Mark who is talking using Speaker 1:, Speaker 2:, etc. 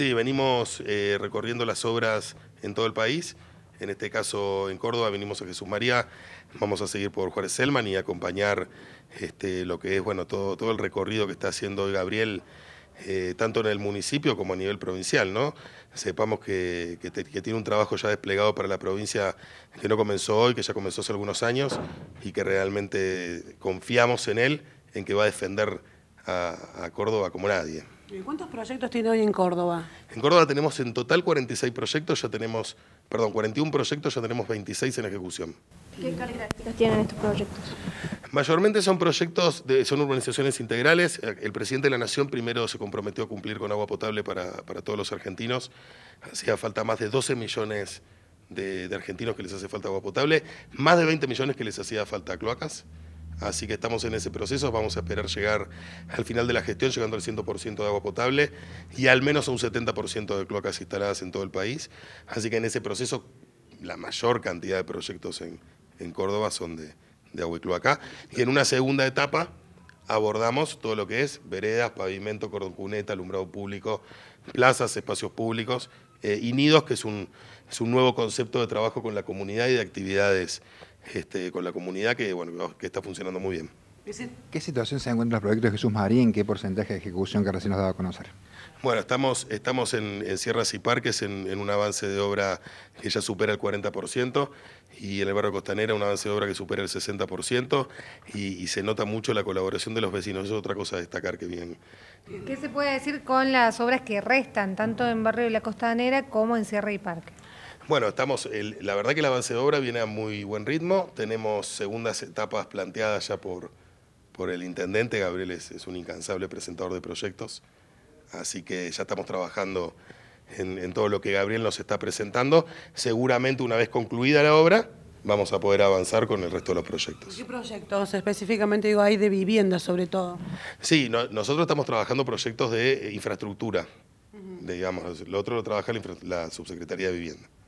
Speaker 1: Sí, venimos eh, recorriendo las obras en todo el país. En este caso, en Córdoba, venimos a Jesús María. Vamos a seguir por Juárez Selman y acompañar este, lo que es bueno, todo, todo el recorrido que está haciendo hoy Gabriel, eh, tanto en el municipio como a nivel provincial. ¿no? Sepamos que, que, tiene un trabajo ya desplegado para la provincia que no comenzó hoy, que ya comenzó hace algunos años y que realmente confiamos en él, en que va a defender a, Córdoba como nadie. cuántos proyectos tiene hoy en Córdoba? En Córdoba tenemos en total 46 proyectos, ya tenemos, perdón, 41 proyectos, ya tenemos 26 en ejecución. ¿Qué características tienen estos proyectos? Mayormente son proyectos, de, son urbanizaciones integrales. El presidente de la Nación primero se comprometió a cumplir con agua potable para, todos los argentinos. Hacía falta más de 12 millones de, de argentinos que les hace falta agua potable, más de 20 millones que les hacía falta cloacas. Así que estamos en ese proceso, vamos a esperar llegar al final de la gestión, llegando al 100% de agua potable y al menos a un 70% de cloacas instaladas en todo el país. Así que en ese proceso la mayor cantidad de proyectos en, Córdoba son de, de agua y cloaca. Y en una segunda etapa abordamos todo lo que es veredas, pavimento, cordón alumbrado público, plazas, espacios públicos eh, y nidos, que es un, es un nuevo concepto de trabajo con la comunidad y de actividades este, con la comunidad que, bueno, que está funcionando muy bien. ¿Qué situación se encuentra en los proyectos de Jesús María? qué porcentaje de ejecución que recién nos daba a conocer? Bueno, estamos, estamos en, Sierras y Parques en, un avance de obra que ya supera el 40% y en el barrio Costanera un avance de obra que supera el 60% y, se nota mucho la colaboración de los vecinos. Eso es otra cosa a destacar que bien. ¿Qué se puede decir con las obras que restan, tanto en barrio de la Costanera como en Sierra y parque? Bueno, estamos, la verdad que el avance de obra viene a muy buen ritmo. Tenemos segundas etapas planteadas ya por por el intendente. Gabriel es, un incansable presentador de proyectos, así que ya estamos trabajando en, todo lo que Gabriel nos está presentando. Seguramente una vez concluida la obra, vamos a poder avanzar con el resto de los proyectos. ¿Qué proyectos específicamente digo hay de vivienda sobre todo? Sí, nosotros estamos trabajando proyectos de eh, infraestructura, digamos. Lo otro lo trabaja la Subsecretaría de Vivienda.